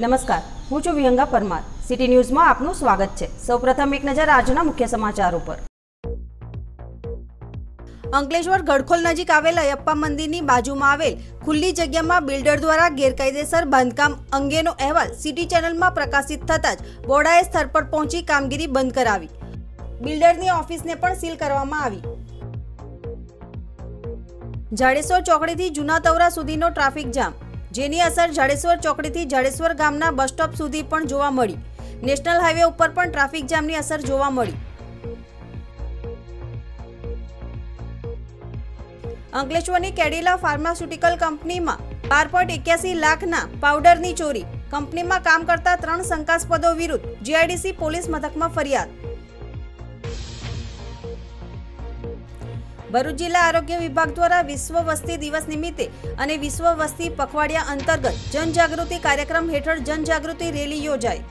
નમસ્કાર હું છું વિહંગા પરમાર સિટી ન્યૂઝમાં આપનું સ્વાગત છે સૌપ્રથમ એક નજર આજના મુખ્ય સમાચાર ઉપર અંકલેશ્વર ગડખોલ નજીક આવેલ અયપ્પા મંદિરની બાજુમાં આવેલ ખુલ્લી જગ્યામાં બિલ્ડર દ્વારા ગેરકાયદેસર બાંધકામ અંગેનો અહેવાલ સિટી ચેનલમાં પ્રકાશિત થતાં જ બોર્ડાએ સ્થળ પર પહોંચી કામગીરી બંધ કરાવી બિલ્ડરની ઓફિસને પણ સીલ કરવામાં આવી જાડેશ્વર ચોકડીથી જૂના તવરા સુધીનો ટ્રાફિક જામ જેની અસર જાડેશ્વર ચોકડીથી જાડેશ્વર ગામના બસ સ્ટોપ સુધી પણ જોવા મળી નેશનલ હાઈવે ઉપર પણ ટ્રાફિક જામની અસર જોવા મળી અંકલેશ્વરની કેડિલા ફાર્માસ્યુટિકલ કંપનીમાં બાર પોઈન્ટ એક્યાસી લાખના પાવડરની ચોરી કંપનીમાં કામ કરતા ત્રણ શંકાસ્પદો વિરુદ્ધ જીઆઈડીસી પોલીસ મથકમાં ફરિયાદ ભરૂચ જિલ્લા આરોગ્ય વિભાગ દ્વારા વિશ્વ વસ્તી દિવસ નિમિત્તે અને વિશ્વ વસ્તી પખવાડિયા અંતર્ગત જનજાગૃતિ કાર્યક્રમ હેઠળ જનજાગૃતિ રેલી યોજાઈ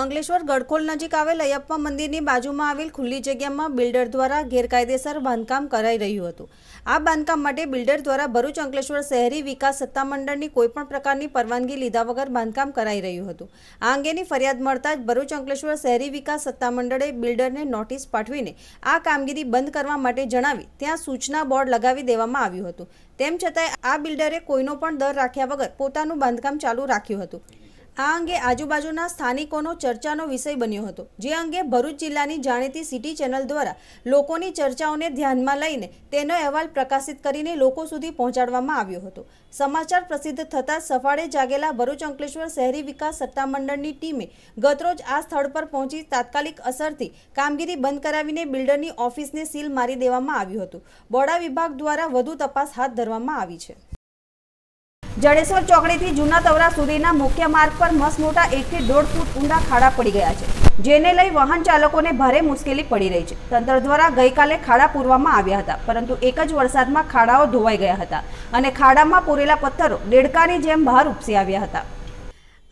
અંકલેશ્વર ગડખોલ નજીક આવેલ અયપ્પા મંદિરની બાજુમાં આવેલ ખુલ્લી જગ્યામાં બિલ્ડર દ્વારા ગેરકાયદેસર બાંધકામ કરાઈ રહ્યું હતું આ બાંધકામ માટે બિલ્ડર દ્વારા ભરૂચ અંકલેશ્વર શહેરી વિકાસ સત્તામંડળની કોઈપણ પ્રકારની પરવાનગી લીધા વગર બાંધકામ કરાઈ રહ્યું હતું આ અંગેની ફરિયાદ મળતા જ ભરૂચ અંકલેશ્વર શહેરી વિકાસ સત્તામંડળે બિલ્ડરને નોટિસ પાઠવીને આ કામગીરી બંધ કરવા માટે જણાવી ત્યાં સૂચના બોર્ડ લગાવી દેવામાં આવ્યું હતું તેમ છતાંય આ બિલ્ડરે કોઈનો પણ દર રાખ્યા વગર પોતાનું બાંધકામ ચાલુ રાખ્યું હતું આ અંગે આજુબાજુના સ્થાનિકોનો ચર્ચાનો વિષય બન્યો હતો જે અંગે ભરૂચ જિલ્લાની જાણીતી સિટી ચેનલ દ્વારા લોકોની ચર્ચાઓને ધ્યાનમાં લઈને તેનો અહેવાલ પ્રકાશિત કરીને લોકો સુધી પહોંચાડવામાં આવ્યો હતો સમાચાર પ્રસિદ્ધ થતાં સફાળે જાગેલા ભરૂચ અંકલેશ્વર શહેરી વિકાસ સત્તામંડળની ટીમે ગતરોજ આ સ્થળ પર પહોંચી તાત્કાલિક અસરથી કામગીરી બંધ કરાવીને બિલ્ડરની ઓફિસને સીલ મારી દેવામાં આવ્યું હતું બોડા વિભાગ દ્વારા વધુ તપાસ હાથ ધરવામાં આવી છે જડેશ્વર ચોકડીથી જૂના તવરા સુધીના મુખ્ય માર્ગ પર મસ્ત મોટા એકથી દોઢ ફૂટ ઊંડા ખાડા પડી ગયા છે જેને લઈ વાહન ચાલકોને ભારે મુશ્કેલી પડી રહી છે તંત્ર દ્વારા ગઈકાલે ખાડા પૂરવામાં આવ્યા હતા પરંતુ એક જ વરસાદમાં ખાડાઓ ધોવાઈ ગયા હતા અને ખાડામાં પૂરેલા પથ્થરો દેડકાની જેમ બહાર ઉપસી આવ્યા હતા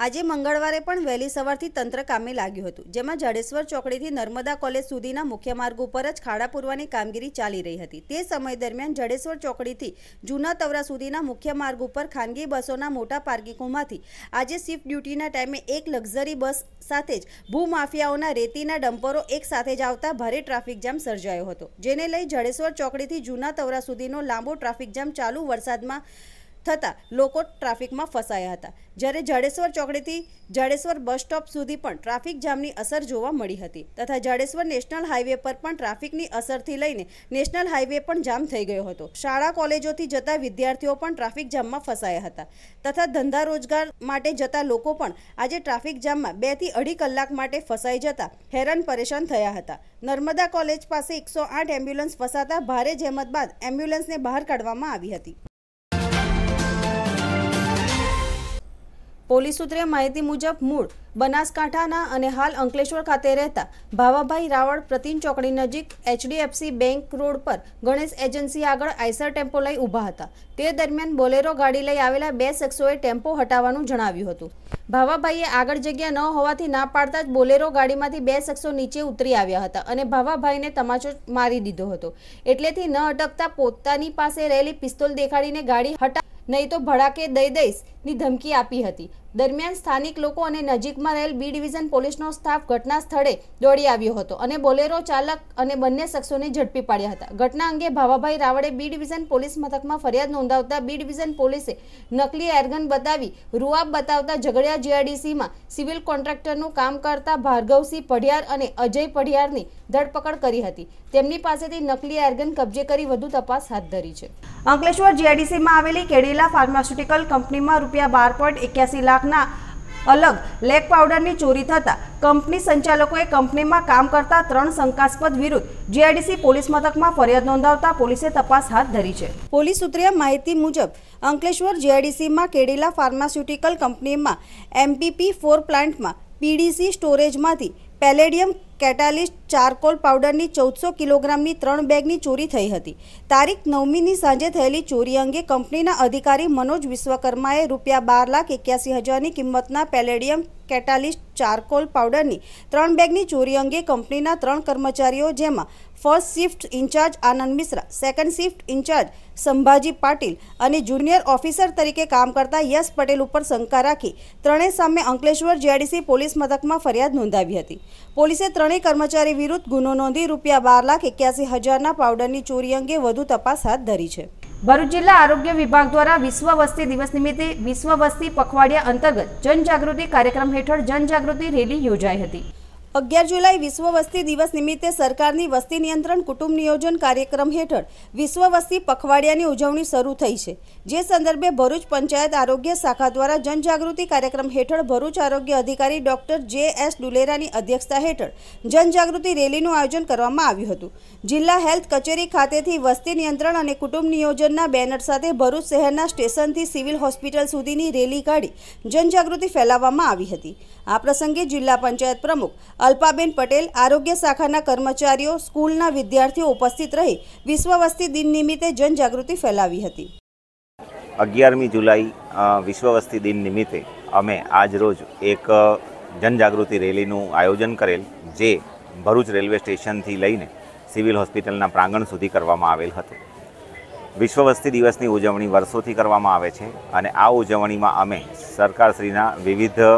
આજે મંગળવારે પણ વહેલી સવારથી તંત્ર કામે લાગ્યું હતું જેમાં જાડેશ્વર ચોકડીથી નર્મદા કોલેજ સુધીના મુખ્ય માર્ગ ઉપર જ ખાડા પૂરવાની કામગીરી ચાલી રહી હતી તે સમય દરમિયાન જાડેશ્વર ચોકડીથી જૂના તવરા સુધીના મુખ્ય માર્ગ ઉપર ખાનગી બસોના મોટા પાર્કિંગોમાંથી આજે શિફ્ટ ડ્યુટીના ટાઈમે એક લક્ઝરી બસ સાથે જ ભૂમાફિયાઓના રેતીના ડમ્પરો એક સાથે જ આવતા ભારે ટ્રાફિક જામ સર્જાયો હતો જેને લઈ જાડેશ્વર ચોકડીથી જૂના તવરા સુધીનો લાંબો ટ્રાફિક જામ ચાલુ વરસાદમાં થતાં લોકો ટ્રાફિકમાં ફસાયા હતા જ્યારે જાડેશ્વર ચોકડીથી જાડેશ્વર બસ સ્ટોપ સુધી પણ ટ્રાફિક જામની અસર જોવા મળી હતી તથા જાડેશ્વર નેશનલ હાઈવે પર પણ ટ્રાફિકની અસરથી લઈને નેશનલ હાઈવે પણ જામ થઈ ગયો હતો શાળા કોલેજોથી જતા વિદ્યાર્થીઓ પણ ટ્રાફિક જામમાં ફસાયા હતા તથા ધંધા રોજગાર માટે જતા લોકો પણ આજે ટ્રાફિક જામમાં બેથી અઢી કલાક માટે ફસાઈ જતા હેરાન પરેશાન થયા હતા નર્મદા કોલેજ પાસે એકસો આઠ એમ્બ્યુલન્સ ફસાતા ભારે જહેમત બાદ એમ્બ્યુલન્સને બહાર કાઢવામાં આવી હતી પોલીસ સૂત્રે માહિતી મુજબ મૂળ બનાસકાંઠાના અને હાલ અંકલેશ્વર ખાતે રહેતા ભાવાભાઈ રાવળ પ્રતિન ચોકડી નજીક એચડીએફસી બેંક રોડ પર ગણેશ એજન્સી આગળ આઈસર ટેમ્પો લઈ ઊભા હતા તે દરમિયાન બોલેરો ગાડી લઈ આવેલા બે શખ્સોએ ટેમ્પો હટાવવાનું જણાવ્યું હતું ભાવાભાઈએ આગળ જગ્યા ન હોવાથી ના પાડતા જ બોલેરો ગાડીમાંથી બે શખ્સો નીચે ઉતરી આવ્યા હતા અને ભાવાભાઈને તમાચો મારી દીધો હતો એટલેથી ન અટકતા પોતાની પાસે રહેલી પિસ્તોલ દેખાડીને ગાડી હટા નહીં તો ભડાકે દઈ દઈશ ની ધમકી આપી હતી દરમિયાન સ્થાનિક લોકો અને નજીકમાં રહેલ બી ડિવિઝન પોલીસનો સ્ટાફ ઘટના સ્થળે દોડી આવ્યો હતો અને બોલેરો ચાલક અને બંને શખ્સોને ઝડપી પાડ્યા હતા ઘટના અંગે ભાવાભાઈ રાવળે બી ડિવિઝન પોલીસ મથકમાં ફરિયાદ નોંધાવતા બી ડિવિઝન પોલીસે નકલી એરગન બતાવી રૂઆબ બતાવતા ઝઘડિયા જીઆરડીસીમાં સિવિલ કોન્ટ્રાક્ટરનું કામ કરતા ભાર્ગવસિંહ પઢિયાર અને અજય પઢિયારની ધરપકડ કરી હતી તેમની પાસેથી નકલી એરગન કબજે કરી વધુ તપાસ હાથ ધરી છે અંકલેશ્વર જીઆઈડીસીમાં આવેલી કેડીલા ફાર્માસ્યુટિકલ કંપનીમાં રૂપિયા રૂપિયા બાર પોઈન્ટ એક્યાસી લાખના અલગ લેક પાવડરની ચોરી થતા કંપની સંચાલકોએ કંપનીમાં કામ કરતા ત્રણ શંકાસ્પદ વિરુદ્ધ જીઆઈડીસી પોલીસ મથકમાં ફરિયાદ નોંધાવતા પોલીસે તપાસ હાથ ધરી છે પોલીસ સૂત્રે માહિતી મુજબ અંકલેશ્વર જીઆઈડીસીમાં કેડીલા ફાર્માસ્યુટિકલ કંપનીમાં એમપીપી ફોર પ્લાન્ટમાં પીડીસી સ્ટોરેજમાંથી પેલેડિયમ કેટાલિસ્ટ ચારકોલ પાવડરની ચૌદસો કિલોગ્રામની ત્રણ બેગની ચોરી થઈ હતી તારીખ નવમીની સાંજે થયેલી ચોરી અંગે કંપનીના અધિકારી મનોજ વિશ્વકર્માએ રૂપિયા બાર લાખ એક્યાસી હજારની કિંમતના પેલેડિયમ કેટાલિસ્ટ ચારકોલ પાવડરની ત્રણ બેગની ચોરી અંગે કંપનીના ત્રણ કર્મચારીઓ જેમાં first shift incharge Anand Mishra second shift incharge Sambhaji Patil અને જુનિયર ઓફિસર તરીકે કામ કરતા યશ પટેલ ઉપર શંકા રાખી ત્રણેય સામે અંકલેશ્વર જીઆઈડીસી પોલીસ મથકમાં ફરિયાદ નોંધાવી હતી પોલીસે ત્રણેય કર્મચારી વિરુદ્ધ ગુનો નોંધી રૂપિયા બાર લાખ એક્યાસી હજારના પાવડરની ચોરી અંગે વધુ તપાસ હાથ ધરી છે ભરૂચ જિલ્લા આરોગ્ય વિભાગ દ્વારા વિશ્વ વસ્તી દિવસ નિમિત્તે વિશ્વ વસ્તી પખવાડિયા અંતર્ગત જનજાગૃતિ કાર્યક્રમ હેઠળ જનજાગૃતિ રેલી યોજાઈ હતી અગિયાર જુલાઈ વિશ્વ વસ્તી દિવસ નિમિત્તે સરકારની વસ્તી નિયંત્રણ કુટુંબ નિયોજન કાર્યક્રમ હેઠળ વિશ્વ વસ્તી પખવાડિયાની ઉજવણી શરૂ થઈ છે જે સંદર્ભે ભરૂચ પંચાયત આરોગ્ય શાખા દ્વારા જનજાગૃતિ કાર્યક્રમ હેઠળ ભરૂચ આરોગ્ય અધિકારી ડોક્ટર જે એસ ડુલેરાની અધ્યક્ષતા હેઠળ જનજાગૃતિ રેલીનું આયોજન કરવામાં આવ્યું હતું જિલ્લા હેલ્થ કચેરી ખાતેથી વસ્તી નિયંત્રણ અને કુટુંબ નિયોજનના બેનર સાથે ભરૂચ શહેરના સ્ટેશનથી સિવિલ હોસ્પિટલ સુધીની રેલી કાઢી જનજાગૃતિ ફેલાવવામાં આવી હતી આ પ્રસંગે જિલ્લા પંચાયત પ્રમુખ અલ્પાબેન પટેલ આરોગ્ય શાખાના કર્મચારીઓ સ્કૂલના વિદ્યાર્થીઓ ઉપસ્થિત રહી વિશ્વ વસ્તી દિન નિમિત્તે જનજાગૃતિ ફેલાવી હતી અગિયારમી જુલાઈ વિશ્વ વસ્તી દિન નિમિત્તે અમે આજ રોજ એક જનજાગૃતિ રેલીનું આયોજન કરેલ જે ભરૂચ રેલવે સ્ટેશનથી લઈને સિવિલ હોસ્પિટલના પ્રાંગણ સુધી કરવામાં આવેલ હતું વિશ્વ વસ્તી દિવસની ઉજવણી વર્ષોથી કરવામાં આવે છે અને આ ઉજવણીમાં અમે સરકારશ્રીના વિવિધ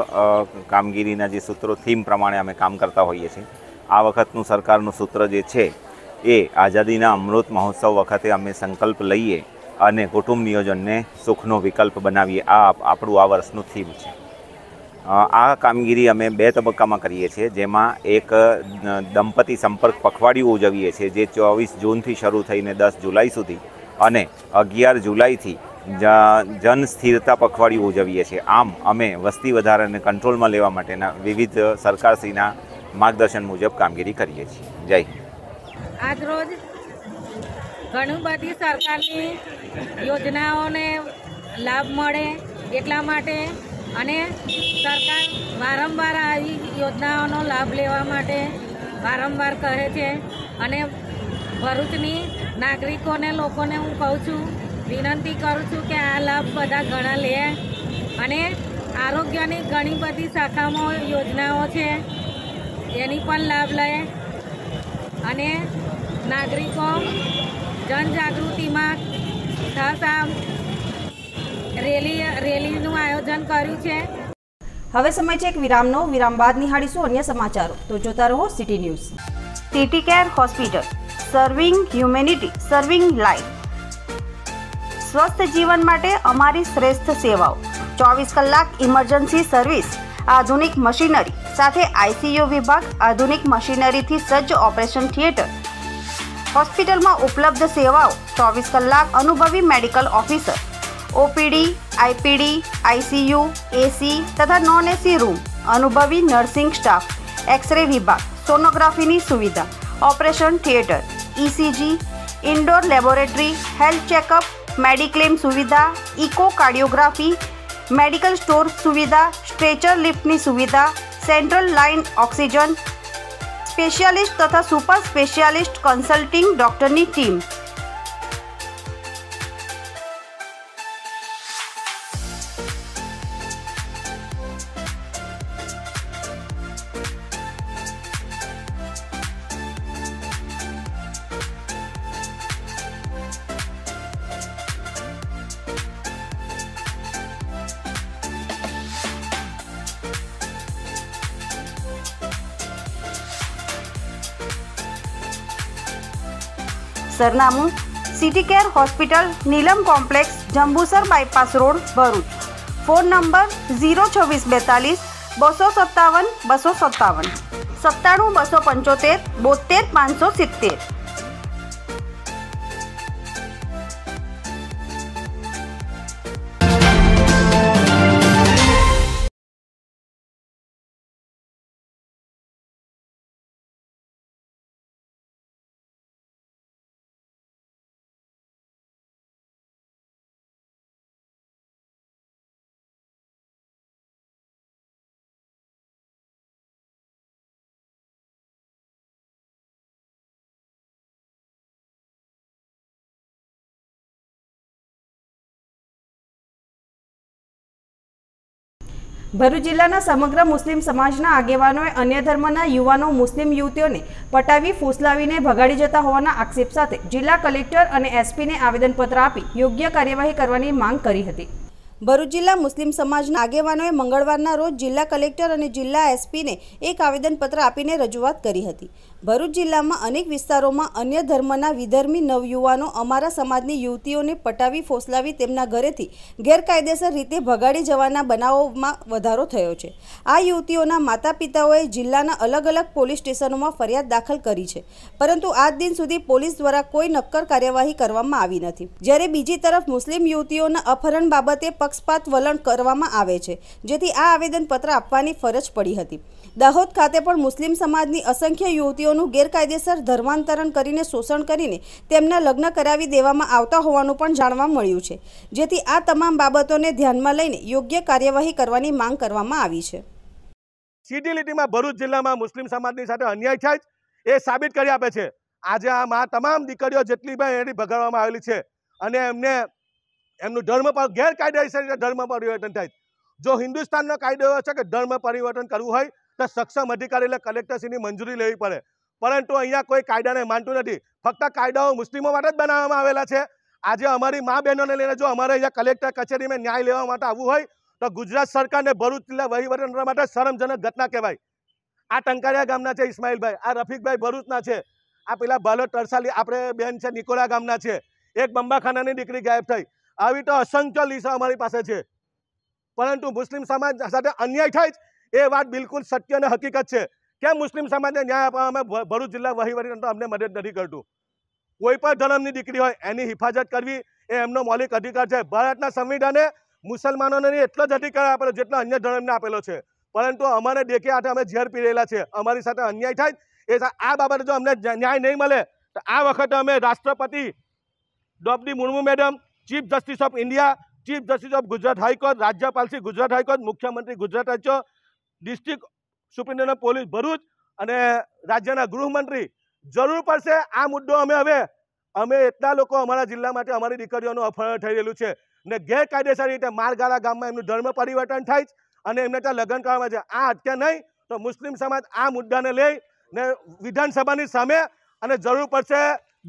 કામગીરીના જે સૂત્રો થીમ પ્રમાણે અમે કામ કરતા હોઈએ છીએ આ વખતનું સરકારનું સૂત્ર જે છે એ આઝાદીના અમૃત મહોત્સવ વખતે અમે સંકલ્પ લઈએ અને કુટુંબ નિયોજનને સુખનો વિકલ્પ બનાવીએ આ આપણું આ વર્ષનું થીમ છે આ કામગીરી અમે બે તબક્કામાં કરીએ છીએ જેમાં એક દંપતી સંપર્ક પખવાડિયું ઉજવીએ છીએ જે ચોવીસ જૂનથી શરૂ થઈને દસ જુલાઈ સુધી અને અગિયાર જુલાઈથી જન સ્થિરતા પખવાડિયું ઉજવીએ છીએ આમ અમે વસ્તી વધારાને કંટ્રોલમાં લેવા માટેના વિવિધ સરકારશ્રીના માર્ગદર્શન મુજબ કામગીરી કરીએ છીએ જય આજ રોજ ઘણી બધી સરકારની યોજનાઓને લાભ મળે એટલા માટે અને સરકાર વારંવાર આવી યોજનાઓનો લાભ લેવા માટે વારંવાર કહે છે અને ભરૂચની નાગરિકોને લોકોને હું કહું છું વિનંતી કરું છું કે આ લાભ બધા ઘણા લે અને આરોગ્યની ઘણી બધી શાખામાં યોજનાઓ છે એની પણ લાભ લે અને નાગરિકો જનજાગૃતિમાં ખાસ આ રેલી રેલીનું આયોજન કર્યું છે હવે સમય છે એક વિરામનો વિરામ બાદ નિહાળીશું અન્ય સમાચારો તો જોતા રહો city news city care hospital serving humanity serving life સ્વસ્થ જીવન માટે અમારી શ્રેષ્ઠ સેવાઓ ચોવીસ કલાક ઇમરજન્સી સર્વિસ આધુનિક મશીનરી સાથે આઈસીયુ વિભાગ આધુનિક મશીનરીથી સજ્જ ઓપરેશન થિયેટર હોસ્પિટલમાં ઉપલબ્ધ સેવાઓ ચોવીસ કલાક અનુભવી medical officer OPD IPD ICU AC તથા નોન એસી રૂમ અનુભવી નર્સિંગ સ્ટાફ એક્સરે વિભાગ સોનોગ્રાફીની સુવિધા operation theatre ECG indoor laboratory health checkup mediclaim સુવિધા ઇકો કાર્ડિયોગ્રાફી મેડિકલ સ્ટોર સુવિધા સ્ટ્રેચર લિફ્ટની સુવિધા સેન્ટ્રલ લાઇન ઓક્સિજન સ્પેશિયાલિસ્ટ તથા સુપર સ્પેશિયાલિસ્ટ કન્સલ્ટિંગ ડૉક્ટરની ટીમ સરનામું city care hospital Neelam complex Jambusar bypass road Bharuch phone number zero છવ્વીસ બેતાલીસ બસો સત્તાવન બસો સત્તાવન સત્તાણું બસો પંચોતેર બોતેર પાંચસો સિત્તેર ભરૂચ જિલ્લાના સમગ્ર મુસ્લિમ સમાજના આગેવાનોએ અન્ય ધર્મના યુવાનો મુસ્લિમ યુવતીઓને પટાવી ફૂસલાવીને ભગાડી જતા હોવાના આક્ષેપ સાથે જિલ્લા કલેક્ટર અને એસપીને આવેદનપત્ર આપી યોગ્ય કાર્યવાહી કરવાની માંગ કરી હતી ભરૂચ જિલ્લા મુસ્લિમ સમાજના આગેવાનોએ મંગળવારના રોજ જિલ્લા કલેક્ટર અને જિલ્લા એસપીને એક આવેદનપત્ર આપીને રજૂઆત કરી હતી ભરૂચ જિલ્લામાં અનેક વિસ્તારોમાં અન્ય ધર્મના વિધર્મી નવયુવાનો અમારા સમાજની યુવતીઓને પટાવી ફોસલાવી તેમના ઘરેથી ગેરકાયદેસર રીતે ભગાડી જવાના બનાવોમાં વધારો થયો છે આ યુવતીઓના માતા પિતાઓએ જિલ્લાના અલગ અલગ પોલીસ સ્ટેશનોમાં ફરિયાદ દાખલ કરી છે પરંતુ આજ દિન સુધી પોલીસ દ્વારા કોઈ નક્કર કાર્યવાહી કરવામાં આવી નથી જ્યારે બીજી તરફ મુસ્લિમ યુવતીઓના અપહરણ બાબતે પક્ષપાત વલણ કરવામાં આવે છે જેથી આ આવેદનપત્ર આપવાની ફરજ પડી હતી દાહોદ ખાતે પણ મુસ્લિમ સમાજની અસંખ્ય યુવતીઓનું ગેરકાયદેસર ધર્માંતરણ કરીને શોષણ કરીને તેમના લગ્ન કરાવી દેવામાં આવતા હોવાનું પણ જાણવા મળ્યું છે જેથી આ તમામ બાબતોને ધ્યાનમાં લઈને યોગ્ય કાર્યવાહી કરવાની માંગ કરવામાં આવી છે સીટીલીટીમાં ભરૂચ જિલ્લામાં મુસ્લિમ સમાજની સાથે અન્યાય થાય એ સાબિત કરી આપે છે આજે આ તમામ દીકરીઓ જેટલી પણ એની ભગાડવામાં આવેલી છે અને એમને એમનું ધર્મ પર ગેરકાયદેસર રીતે ધર્મ પરિવર્તન થાય જો હિન્દુસ્તાનનો કાયદો એવો છે કે ધર્મ પરિવર્તન કરવું હોય તો સક્ષમ અધિકારી એટલે કલેક્ટરશ્રીની મંજૂરી લેવી પડે પરંતુ અહીંયા કોઈ કાયદાને માનતું નથી ફક્ત કાયદાઓ મુસ્લિમો માટે જ બનાવવામાં આવેલા છે આજે અમારી મા બહેનોને લઈને જો અમારે અહીંયા કલેક્ટર કચેરીમાં ન્યાય લેવા માટે આવવું હોય તો ગુજરાત સરકારને ભરૂચ જિલ્લા વહીવટતંત્ર માટે શરમજનક ઘટના કહેવાય આ ટંકારિયા ગામના છે ઇસ્માઇલભાઈ આ રફીકભાઈ ભરૂચના છે આ પેલા ભાલો તરસાલી આપણે બેન છે નિકોલા ગામના છે એક બંબાખાનાની દીકરી ગાયબ થઈ આવી તો અસંખ્ય લીસા અમારી પાસે છે પરંતુ મુસ્લિમ સમાજ સાથે અન્યાય થાય જ એ વાત બિલકુલ સત્ય અને હકીકત છે કેમ મુસ્લિમ સમાજને ન્યાય આપવામાં અમે ભરૂચ જિલ્લા વહીવટીતંત્ર અમને મદદ નથી કરતું કોઈ પણ ધર્મની દીકરી હોય એની હિફાજત કરવી એ એમનો મૌલિક અધિકાર છે ભારતના સંવિધાને મુસલમાનોને એટલો જ અધિકાર આપેલો જેટલો અન્ય ધર્મને આપેલો છે પરંતુ અમારે દેખે હાથે અમે ઝેર પી રહેલા છે અમારી સાથે અન્યાય થાય એ આ બાબતે જો અમને ન્યાય નહીં મળે તો આ વખતે અમે રાષ્ટ્રપતિ Droupadi Murmu madam chief justice of India chief justice of Gujarat high court રાજ્યપાલ શ્રી ગુજરાત હાઈકોર્ટ મુખ્યમંત્રી ગુજરાત રાજ્ય ડિસ્ટ્રિક્ટ સુપ્રિન્ટેન્ડન્ટ પોલીસ ભરૂચ અને રાજ્યના ગૃહમંત્રી જરૂર પડશે આ મુદ્દો અમે હવે અમે એટલા લોકો અમારા જિલ્લા માટે અમારી દીકરીઓનું અફળ થઈ રહેલું છે ને ગેરકાયદેસર રીતે મારગાળા ગામમાં એમનું ધર્મ પરિવર્તન થાય અને એમને ત્યાં લગ્ન કરવામાં છે આ હત્યા નહીં તો મુસ્લિમ સમાજ આ મુદ્દાને લઈ ને વિધાનસભાની સામે અને જરૂર પડશે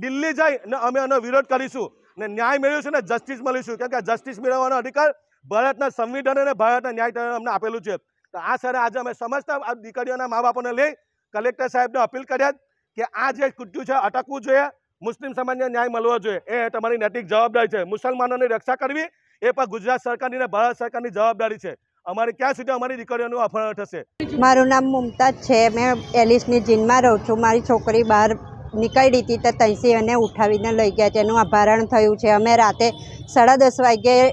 દિલ્હી જઈ અને અમે એનો વિરોધ કરીશું ને ન્યાય મેળવીશું ને જસ્ટિસ મળીશું કેમ કે જસ્ટિસ મેળવવાનો અધિકાર ભારતના સંવિધાન અને ભારતના ન્યાય અમને આપેલું છે તો આ સર આજે અમે સમજતા દીકરીઓના મા બાપોને લઈ કલેક્ટર સાહેબને અપીલ કર્યા કે આ જે કૃત્યુ છે અટકવું જોઈએ મુસ્લિમ સમાજને ન્યાય મળવો જોઈએ એ તમારી નૈતિક જવાબદારી છે મુસલમાનોની રક્ષા કરવી એ પણ ગુજરાત સરકારની અને ભારત સરકારની જવાબદારી છે અમારે ક્યાં સુધી અમારી દીકરીઓનું અપહરણ થશે મારું નામ મુમતાજ છે મેં એલિસની જીનમાં રહું છું મારી છોકરી બહાર નીકળી હતી તો ત્યાંથી એને ઉઠાવીને લઈ ગયા છે એનું અપહરણ થયું છે અમે રાતે સાડા દસ વાગ્યે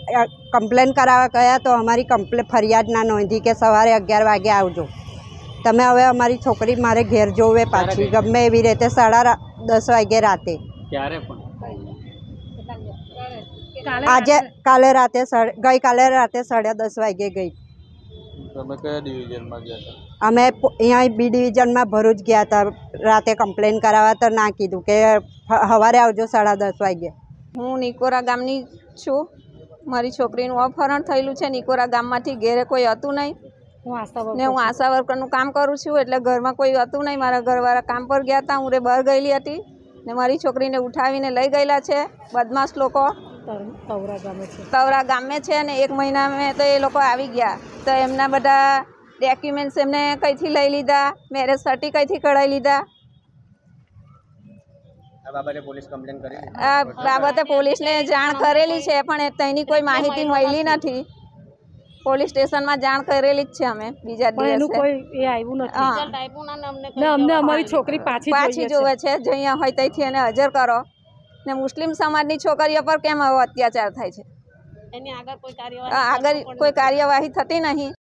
કમ્પ્લેન કરાવવા ગયા તો અમારી કમ્પ્લે ફરિયાદ ના નોંધી કે સવારે અગિયાર વાગે આવજો તમે હવે અમારી છોકરી મારે ઘેર જોવે પાછી ગમે એવી રીતે સાડા દસ વાગે રાતે આજે કાલે રાતે ગઈ કાલે રાતે સાડા દસ વાગે ગઈ તમે કયા ડિવિઝનમાં ગયા હતા અમે અહીંયા બી ડિવિઝનમાં ભરૂચ ગયા હતા રાતે કમ્પ્લેન કરાવવા તો ના કીધું કે સવારે આવજો સાડા દસ વાગ્યે હું નિકોરા ગામની છું મારી છોકરીનું અપહરણ થયેલું છે નિકોરા ગામમાંથી ઘેરે કોઈ હતું નહીં ને હું આશા વર્કરનું કામ કરું છું એટલે ઘરમાં કોઈ હતું નહીં મારા ઘરવાળા કામ પર ગયા હતા હું રે બહાર ગયેલી હતી ને મારી છોકરીને ઉઠાવીને લઈ ગયેલા છે બદમાશ લોકો તવરા ગામે છે તવરા ગામે છે ને એક મહિના મેં તો એ લોકો આવી ગયા તો એમના બધા ડોક્યુમેન્ટ્સ એમને કઈથી લઈ લીધા મેરેજ સર્ટી કઈથી કઢાઈ લીધા આ બાબતે પોલીસને જાણ કરેલી છે પણ તેની કોઈ માહિતી મળી નથી પોલીસ સ્ટેશનમાં જાણ કરેલી જ છે અમે બીજા દિવસે કોઈ એ અમારી છોકરી પાછી પાછી જોવે છે જ્યાં હોય ત્યાંથી એને હાજર કરો ને મુસ્લિમ સમાજની છોકરીઓ પર કેમ અત્યાચાર થાય છે આગળ કોઈ કાર્યવાહી થતી નહીં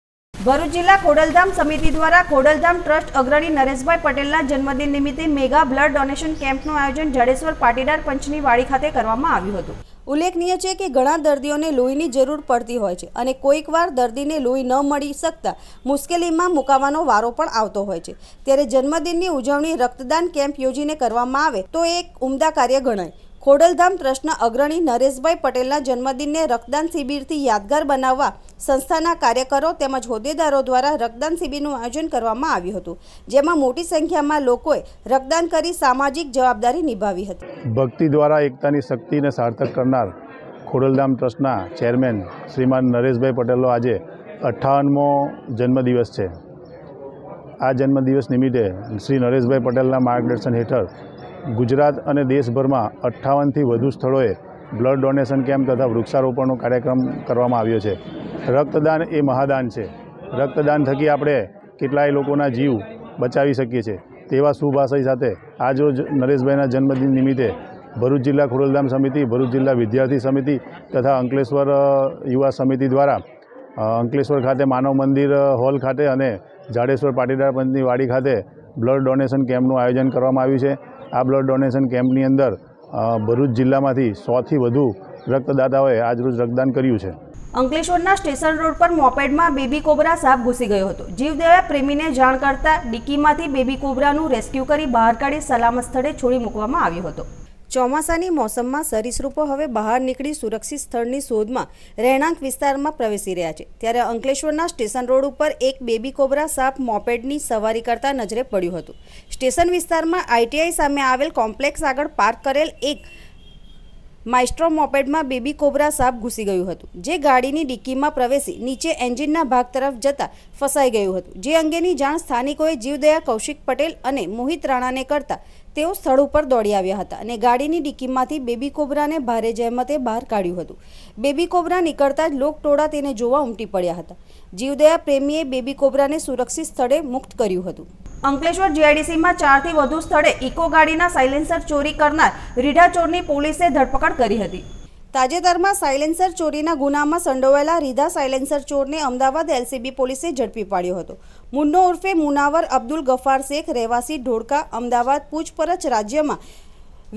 ભરૂચ જિલ્લા ખોડલધામ સમિતિ દ્વારા ખોડલધામ ટ્રસ્ટ અગ્રણી નરેશભાઈ પટેલના જન્મદિન નિમિત્તે મેગા બ્લડ ડોનેશન કેમ્પનું આયોજન જડેશ્વર પાટીદાર પંચની વાડી ખાતે કરવામાં આવ્યું હતું ઉલ્લેખનીય છે કે ઘણા દર્દીઓને લોહીની જરૂર પડતી હોય છે અને કોઈકવાર દર્દીને લોહી ન મળી શકતા મુશ્કેલીમાં મુકાવાનો વારો પણ આવતો હોય છે ત્યારે જન્મદિનની ઉજવણી રક્તદાન કેમ્પ યોજીને કરવામાં આવે તો એક ઉમદા કાર્ય ગણાય ખોડલધામ ટ્રસ્ટના અગ્રણી નરેશભાઈ પટેલના જન્મદિનને રક્તદાન શિબિરથી યાદગાર બનાવવા સંસ્થાના કાર્યકરો તેમજ હોદ્દેદારો દ્વારા રક્તદાન શિબિરનું આયોજન કરવામાં આવ્યું હતું જેમાં મોટી સંખ્યામાં લોકોએ રક્તદાન કરી સામાજિક જવાબદારી નિભાવી હતી ભક્તિ દ્વારા એકતાની શક્તિને સાર્થક કરનાર ખોડલધામ ટ્રસ્ટના ચેરમેન શ્રીમાન નરેશભાઈ પટેલનો આજે અઠ્ઠાવનમો જન્મદિવસ છે આ જન્મદિવસ નિમિત્તે શ્રી નરેશભાઈ પટેલના માર્ગદર્શન હેઠળ ગુજરાત અને દેશભરમાં અઠ્ઠાવનથી વધુ સ્થળોએ બ્લડ ડોનેશન કેમ્પ તથા વૃક્ષારોપણનો કાર્યક્રમ કરવામાં આવ્યો છે રક્તદાન એ મહાદાન છે રક્તદાન થકી આપણે કેટલાય લોકોના જીવ બચાવી શકીએ છીએ તેવા શુભાશય સાથે આજરોજ નરેશભાઈના જન્મદિન નિમિત્તે ભરૂચ જિલ્લા ખોડલધામ સમિતિ ભરૂચ જિલ્લા વિદ્યાર્થી સમિતિ તથા અંકલેશ્વર યુવા સમિતિ દ્વારા અંકલેશ્વર ખાતે માનવ મંદિર હોલ ખાતે અને જાડેશ્વર પાટીદાર પંચની વાડી ખાતે બ્લડ ડોનેશન કેમ્પનું આયોજન કરવામાં આવ્યું છે આ બ્લડ ડોનેશન કેમ્પની અંદર ભરૂચ જિલ્લામાંથી સોથી વધુ રક્તદાતાઓએ આજરોજ રક્તદાન કર્યું છે અંકલેશ્વરના સ્ટેશન રોડ પર મોપેડમાં બેબી કોબરા સાપ ઘૂસી ગયો હતો જીવદયા પ્રેમીને જાણ કરતા ડિક્કીમાંથી બેબી કોબરાનું રેસ્ક્યુ કરી બહાર કાઢી સલામત સ્થળે છોડી મૂકવામાં આવ્યો હતો ચોમાસાની મોસમમાં સરિસૃપો હવે બહાર નીકળી સુરક્ષિત સ્થળની શોધમાં રહેણાંક વિસ્તારમાં પ્રવેશી રહ્યા છે ત્યારે અંકલેશ્વરના સ્ટેશન રોડ ઉપર એક બેબી કોબરા સાપ મોપેડની સવારી કરતા નજરે પડ્યું હતું સ્ટેશન વિસ્તારમાં આઈટીઆઈ સામે આવેલ કોમ્પ્લેક્સ આગળ પાર્ક કરેલ એક માઇસ્ટ્રો મોપેડમાં બેબી કોબરા સાપ ઘૂસી ગયું હતું જે ગાડીની ડિક્કીમાં પ્રવેશી નીચે એન્જિનના ભાગ તરફ જતા ફસાઈ ગયું હતું જે અંગેની જાણ સ્થાનિકોએ જીવદયા કૌશિક પટેલ અને મોહિત રાણાને કરતા તેઓ સ્થળ ઉપર દોડી આવ્યા હતા અને ગાડીની ડિક્કીમાંથી બેબી કોબ્રાને ભારે જહેમતે બહાર કાઢ્યું હતું બેબી કોબરા નીકળતા જ લોકટોળા તેને જોવા ઉમટી પડ્યા હતા જીવદયા પ્રેમીએ બેબી કોબ્રાને સુરક્ષિત સ્થળે મુક્ત કર્યું હતું અંકલેશ્વર જીઆઈડીસીમાં ચારથી વધુ સ્થળે ઇકો ગાડીના સાયલેન્સર ચોરી કરનાર રીઢા ચોરની પોલીસે ધરપકડ કરી હતી તાજેતરમાં સાયલેન્સર ચોરીના ગુનામાં સંડોવાયેલા રીધા સાયલેન્સર ચોરને અમદાવાદ એલસીબી પોલીસે ઝડપી પાડ્યો હતો મુન્નો ઉર્ફે મુનાવર અબ્દુલ ગફાર શેખ રહેવાસી ઢોળકા અમદાવાદ પૂછપરછ રાજ્યમાં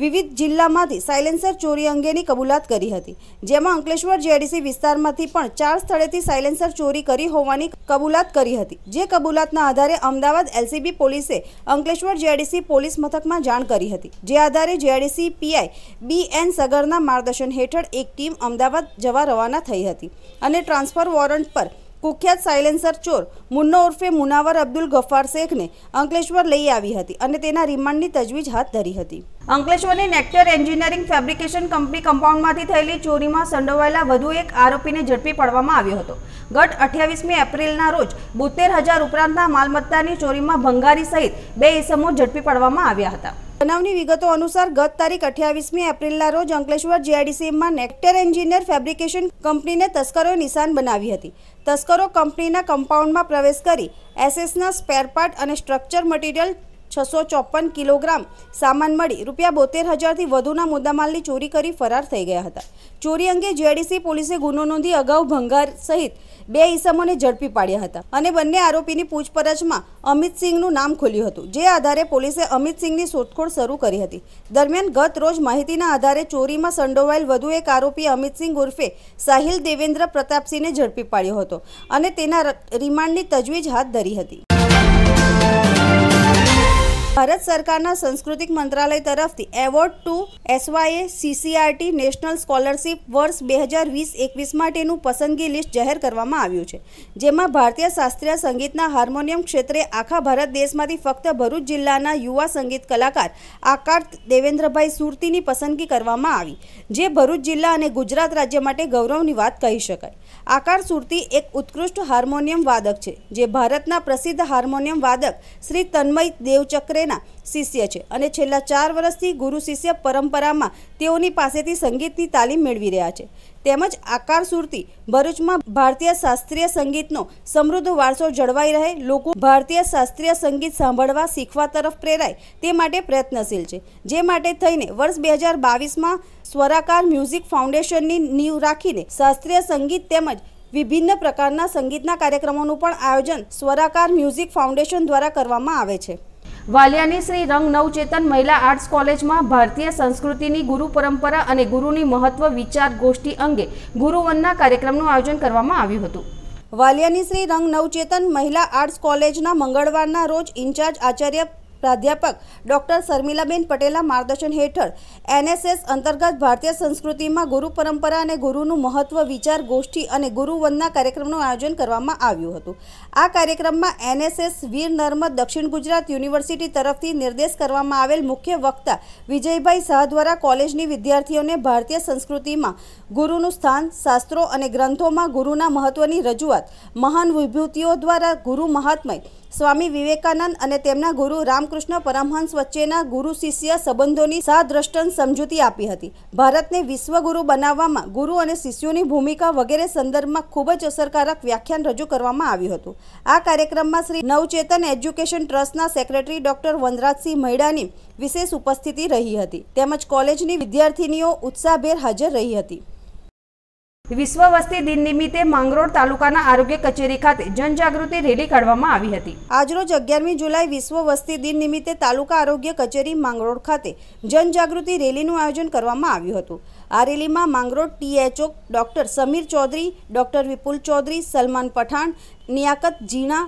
વિવિધ જિલ્લામાંથી સાયલેન્સર ચોરી અંગેની કબૂલાત કરી હતી જેમાં અંકલેશ્વર જેડીસી વિસ્તારમાંથી પણ ચાર સ્થળેથી સાયલેન્સર ચોરી કરી હોવાની કબૂલાત કરી હતી જે કબૂલાતના આધારે અમદાવાદ એલસીબી પોલીસે અંકલેશ્વર જેડીસી પોલીસ મથકમાં જાણ કરી હતી જે આધારે જેડીસી પીઆઈ બી એન સગરના માર્ગદર્શન હેઠળ એક ટીમ અમદાવાદ જવા રવાના થઈ હતી અને ટ્રાન્સફર વોરંટ પર કુખ્યાત સાયલેન્સર ચોર મુન્નો ઉર્ફે મુનાવર અબ્દુલ ગફાર શેખને અંકલેશ્વર લઈ આવી હતી અને તેના રિમાન્ડની તજવીજ હાથ ધરી હતી અંકલેશ્વરની નેક્ટર એન્જિનિયરિંગ ફેબ્રિકેશન કંપની કમ્પાઉન્ડમાંથી થયેલી ચોરીમાં સંડોવાયેલા વધુ એક આરોપીને ઝડપી પાડવામાં આવ્યો હતો ગત અઠ્યાવીસમી એપ્રિલના રોજ બોતેર હજાર ઉપરાંતના માલમત્તાની ચોરીમાં ભંગારી સહિત બે ઇસમો ઝડપી પાડવામાં આવ્યા હતા બનાવની વિગતો અનુસાર ગત તારીખ અઠ્યાવીસમી એપ્રિલના રોજ અંકલેશ્વર જીઆઈડીસીમાં નેક્ટર એન્જિનિયર ફેબ્રિકેશન કંપનીને તસ્કરોએ નિશાન બનાવી હતી તસ્કરો કંપનીના કમ્પાઉન્ડમાં પ્રવેશ કરી એસએસના સ્પેરપાર્ટ અને સ્ટ્રક્ચર મટીરિયલ છસો ચોપન કિલોગ્રામ સામાન મળી રૂપિયા બોતેર હજારથી વધુના મુદ્દામાલની ચોરી કરી ફરાર થઈ ગયા હતા ચોરી અંગે જેડીસી પોલીસે ગુનો નોંધી અગાઉ ભંગાર સહિત બે ઈસમોને ઝડપી પાડ્યા હતા અને બંને આરોપીની પૂછપરછમાં અમિત અમિતસિંહનું નામ ખોલ્યું હતું જે આધારે પોલીસે અમિતસિંહની શોધખોળ શરૂ કરી હતી દરમિયાન ગત રોજ માહિતીના આધારે ચોરીમાં સંડોવાયેલ વધુ એક આરોપી અમિતસિંહ ઉર્ફે સાહિલ દેવેન્દ્ર પ્રતાપસિંહને ઝડપી પાડ્યો હતો અને તેના રિમાન્ડની તજવીજ હાથ ધરી હતી ભારત સરકારના સંસ્કૃતિક મંત્રાલય તરફથી award to SYA CCRT national scholarship વર્ષ બે હજાર વીસ એકવીસ માટેનું પસંદગી લિસ્ટ જાહેર કરવામાં આવ્યું છે જેમાં ભારતીય શાસ્ત્રીય સંગીતના હાર્મોનિયમ ક્ષેત્રે આખા ભારત દેશમાંથી ફક્ત ભરૂચ જિલ્લાના યુવા સંગીત કલાકાર આકાર દેવેન્દ્રભાઈ સુરતીની પસંદગી કરવામાં આવી જે ભરૂચ જિલ્લા અને ગુજરાત રાજ્ય માટે ગૌરવની વાત કહી શકાય આકાર સુરતી એક ઉત્કૃષ્ટ હાર્મોનિયમ વાદક છે જે ભારતના પ્રસિદ્ધ હાર્મોનિયમ વાદક શ્રી તન્મય દેવચક્રે તેના શિષ્ય છે અને છેલ્લા ચાર વર્ષથી ગુરુ શિષ્ય પરંપરામાં તેઓની પાસેથી સંગીતની તાલીમ મેળવી રહ્યા છે તેમજ આકાર સુરતી ભરૂચમાં ભારતીય શાસ્ત્રીય સંગીતનો સમૃદ્ધ વારસો જળવાઈ રહે લોકો ભારતીય શાસ્ત્રીય સંગીત સાંભળવા શીખવા તરફ પ્રેરાય તે માટે પ્રયત્નશીલ છે જે માટે થઈને વર્ષ બે હજાર બાવીસમાં સ્વરાકાર મ્યુઝિક ફાઉન્ડેશનની નીવ રાખીને શાસ્ત્રીય સંગીત તેમજ વિભિન્ન પ્રકારના સંગીતના કાર્યક્રમોનું પણ આયોજન સ્વરાકાર મ્યુઝિક ફાઉન્ડેશન દ્વારા કરવામાં આવે છે વાલિયાની શ્રી રંગ નવચેતન મહિલા આર્ટ્સ કોલેજમાં ભારતીય સંસ્કૃતિની ગુરુ પરંપરા અને ગુરુની મહત્વ વિચાર ગોષ્ઠી અંગે ગુરુવનના કાર્યક્રમનું આયોજન કરવામાં આવ્યું હતું વાલિયાની શ્રી રંગ નવચેતન મહિલા આર્ટ્સ કોલેજના મંગળવારના રોજ ઇન્ચાર્જ આચાર્ય પ્રાધ્યાપક ડોક્ટર શર્મિલાબેન પટેલના માર્ગદર્શન હેઠળ એનએસએસ અંતર્ગત ભારતીય સંસ્કૃતિમાં ગુરુ પરંપરા અને ગુરુનું મહત્વ વિચાર ગોષ્ઠી અને ગુરુવંદના કાર્યક્રમનું આયોજન કરવામાં આવ્યું હતું આ કાર્યક્રમમાં એનએસએસ વીર નર્મદ દક્ષિણ ગુજરાત યુનિવર્સિટી તરફથી નિર્દેશ કરવામાં આવેલ મુખ્ય વક્તા વિજયભાઈ શાહ દ્વારા કોલેજની વિદ્યાર્થીઓને ભારતીય સંસ્કૃતિમાં ગુરુનું સ્થાન શાસ્ત્રો અને ગ્રંથોમાં ગુરુના મહત્વની રજૂઆત મહાન વિભૂતિઓ દ્વારા ગુરુ મહાત્મય સ્વામી વિવેકાનંદ અને તેમના ગુરુ રામકૃષ્ણ પરમહંસ વચ્ચેના ગુરુ શિષ્ય સંબંધોની સાદ્રષ્ટન સમજૂતી આપી હતી ભારતને વિશ્વગુરુ બનાવવામાં ગુરુ અને શિષ્યોની ભૂમિકા વગેરે સંદર્ભમાં ખૂબ જ અસરકારક વ્યાખ્યાન રજૂ કરવામાં આવ્યું હતું આ કાર્યક્રમમાં શ્રી નવચેતન એજ્યુકેશન ટ્રસ્ટના સેક્રેટરી ડોક્ટર વનરાજસિંહ મૈડાની વિશેષ ઉપસ્થિતિ રહી હતી તેમજ કોલેજની વિદ્યાર્થીનીઓ ઉત્સાહભેર હાજર રહી હતી વિશ્વ વસ્તી દિન નિમિત્તે માંગરોળ તાલુકાના આરોગ્ય કચેરી ખાતે જનજાગૃતિ રેલી કાઢવામાં આવી હતી આજરોજ અગિયારમી જુલાઈ વિશ્વ વસ્તી દિન નિમિત્તે તાલુકા આરોગ્ય કચેરી માંગરોળ ખાતે જનજાગૃતિ રેલીનું આયોજન કરવામાં આવ્યું હતું આ રેલીમાં Mangrol THO doctor Samir Chaudhari doctor Vipul Chaudhari Salman Pathan Niyakat Jina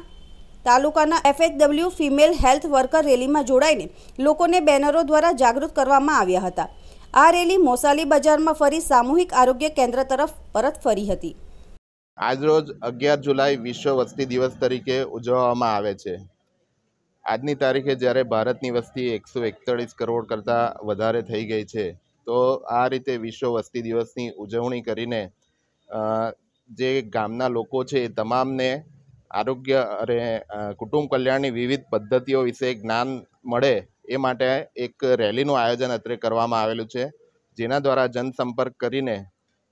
તાલુકાના એફએચડબલ્યુ ફિમેલ હેલ્થ વર્કર રેલીમાં જોડાઈને લોકોને બેનરો દ્વારા જાગૃત કરવામાં આવ્યા હતા આ રેલી મોસાલી બજારમાં ફરી સામૂહિક આરોગ્ય કેન્દ્ર તરફ પરત ફરી હતી આજરોજ અગિયાર જુલાઈ વિશ્વ વસ્તી દિવસ તરીકે ઉજવવામાં આવે છે આજની તારીખે જ્યારે ભારતની વસ્તી એકસો એકતાળીસ કરોડ કરતાં વધારે થઈ ગઈ છે તો આ રીતે વિશ્વ વસ્તી દિવસની ઉજવણી કરીને જે ગામના લોકો છે એ તમામને આરોગ્ય અને કુટુંબ કલ્યાણની વિવિધ પદ્ધતિઓ વિશે જ્ઞાન મળે એ માટે એક રેલીનું આયોજન અત્રે કરવામાં આવેલું છે જેના દ્વારા જનસંપર્ક કરીને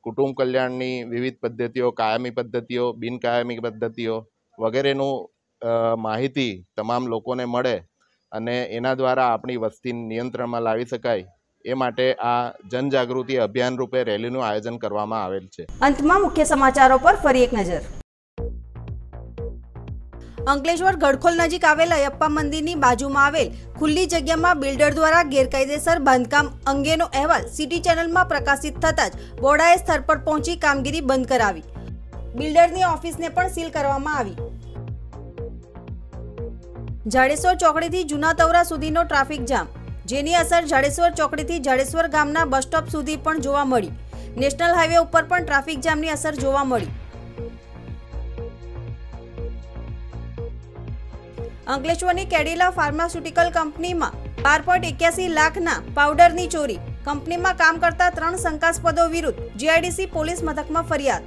કુટુંબ કલ્યાણની વિવિધ પદ્ધતિઓ કાયમી પદ્ધતિઓ બિનકાયમી પદ્ધતિઓ વગેરેનું માહિતી તમામ લોકોને મળે અને એના દ્વારા આપણી વસ્તી નિયંત્રણમાં લાવી શકાય એ માટે આ જનજાગૃતિ અભિયાન રૂપે રેલીનું આયોજન કરવામાં આવેલ છે અંતમાં મુખ્ય સમાચારો પર ફરી એક નજર અંકલેશ્વર ગડખોલ નજીક આવેલ અયપ્પા મંદિરની બાજુમાં આવેલ ખુલ્લી જગ્યામાં બિલ્ડર દ્વારા ગેરકાયદેસર બાંધકામ અંગેનો અહેવાલ સિટી ચેનલમાં પ્રકાશિત થતાં જ બોર્ડાએ સ્થળ પર પહોંચી કામગીરી બંધ કરાવી બિલ્ડરની ઓફિસને પણ સીલ કરવામાં આવી જાડેશ્વર ચોકડીથી જૂના તવરા સુધીનો ટ્રાફિક જામ જેની અસર જાડેશ્વર ચોકડીથી જાડેશ્વર ગામના બસ સ્ટોપ સુધી પણ જોવા મળી નેશનલ હાઈવે ઉપર પણ ટ્રાફિક જામની અસર જોવા મળી અંકલેશ્વરની કેડિલા ફાર્માસ્યુટિકલ કંપનીમાં બાર પોઈન્ટ એક્યાસી લાખના પાવડરની ચોરી કંપનીમાં કામ કરતા ત્રણ શંકાસ્પદો વિરુદ્ધ જીઆઈડીસી પોલીસ મથકમાં ફરિયાદ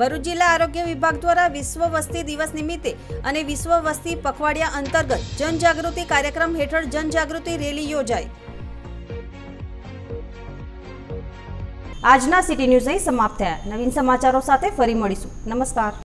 ભરૂચ જિલ્લા આરોગ્ય વિભાગ દ્વારા વિશ્વ વસ્તી દિવસ નિમિત્તે અને વિશ્વ વસ્તી પખવાડિયા અંતર્ગત જનજાગૃતિ કાર્યક્રમ હેઠળ જનજાગૃતિ રેલી યોજાઈ આજના સિટી ન્યૂઝ અહીં સમાપ્ત થયા નવીન સમાચારો સાથે ફરી મળીશું નમસ્કાર